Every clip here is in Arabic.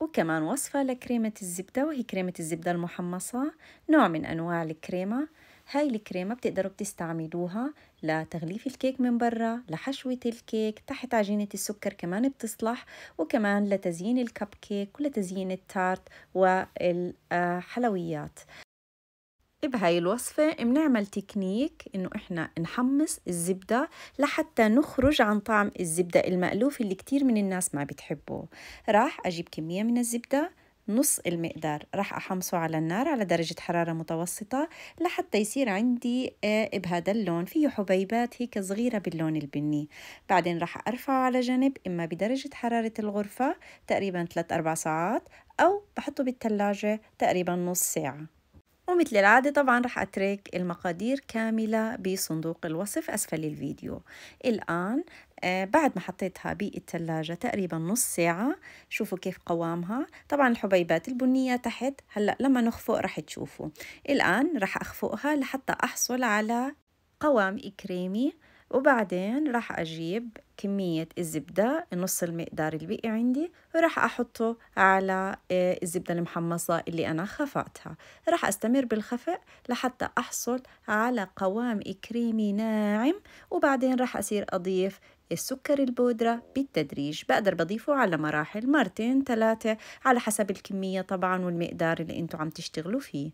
وكمان وصفة لكريمة الزبدة وهي كريمة الزبدة المحمصة نوع من أنواع الكريمة هاي الكريمة بتقدروا بتستعملوها لتغليف الكيك من برا لحشوة الكيك تحت عجينة السكر كمان بتصلح وكمان لتزيين الكب كيك ولتزيين التارت والحلويات بهاي طيب، الوصفة بنعمل تكنيك إنه إحنا نحمص الزبدة لحتى نخرج عن طعم الزبدة المألوف اللي كتير من الناس ما بتحبه راح أجيب كمية من الزبدة نص المقدار راح أحمصه على النار على درجة حرارة متوسطة لحتى يصير عندي آه، بهذا اللون فيه حبيبات هيك صغيرة باللون البني بعدين راح أرفعه على جنب إما بدرجة حرارة الغرفة تقريبا 3-4 ساعات أو بحطه بالثلاجة تقريبا نص ساعة ومثل العادة طبعا رح أترك المقادير كاملة بصندوق الوصف أسفل الفيديو الآن آه، بعد ما حطيتها بالثلاجة تقريبا نص ساعة شوفوا كيف قوامها طبعا الحبيبات البنية تحت هلأ لما نخفق رح تشوفوا الآن رح أخفقها لحتى أحصل على قوام كريمي وبعدين راح أجيب كمية الزبدة نص المقدار اللي بقي عندي وراح أحطه على آه، الزبدة المحمصة اللي أنا خفقتها راح أستمر بالخفق لحتى أحصل على قوام كريمي ناعم وبعدين راح أصير أضيف السكر البودرة بالتدريج بقدر بضيفه على مراحل مرتين ثلاثة على حسب الكمية طبعا والمقدار اللي انتوا عم تشتغلوا فيه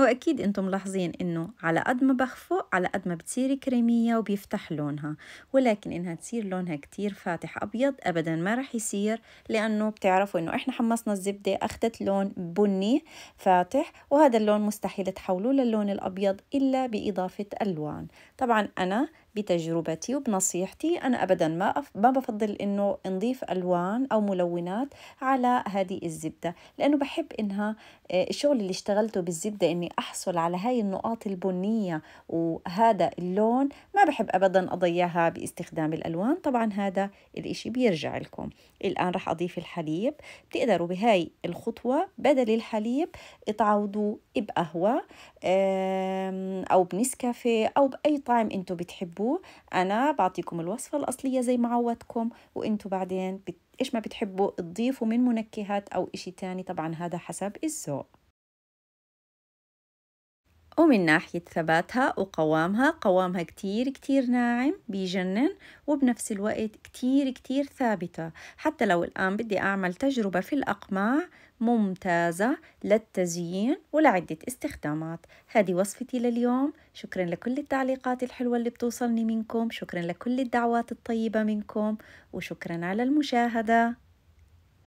واكيد انتم ملاحظين انه على قد ما بخفق على قد ما بتصير كريميه وبيفتح لونها ولكن انها تصير لونها كتير فاتح ابيض ابدا ما راح يصير لانه بتعرفوا انه احنا حمصنا الزبده اخذت لون بني فاتح وهذا اللون مستحيل تحولوه للون الابيض الا باضافه الوان طبعا انا بتجربتي وبنصيحتي أنا أبدا ما أف... ما بفضل إنه نضيف ألوان أو ملونات على هذه الزبدة لأنه بحب إنها آه، الشغل اللي اشتغلته بالزبدة إني اني احصل على هاي النقاط البنية وهذا اللون ما بحب ابدا اضيعها باستخدام الالوان طبعا هذا الاشي بيرجع لكم الان رح اضيف الحليب بتقدروا بهاي الخطوة بدل الحليب تعوضوا بقهوة او بنسكافيه او باي طعم انتو بتحبوه انا بعطيكم الوصفة الاصلية زي ما عودتكم وانتو بعدين بت... ايش ما بتحبوا تضيفوا من منكهات او اشي تاني طبعا هذا حسب الذوق ومن ناحية ثباتها وقوامها قوامها كتير كتير ناعم بيجنن وبنفس الوقت كتير كتير ثابتة حتى لو الآن بدي أعمل تجربة في الأقماع ممتازة للتزيين ولعدة استخدامات هذه وصفتي لليوم شكرا لكل التعليقات الحلوة اللي بتوصلني منكم شكرا لكل الدعوات الطيبة منكم وشكرا على المشاهدة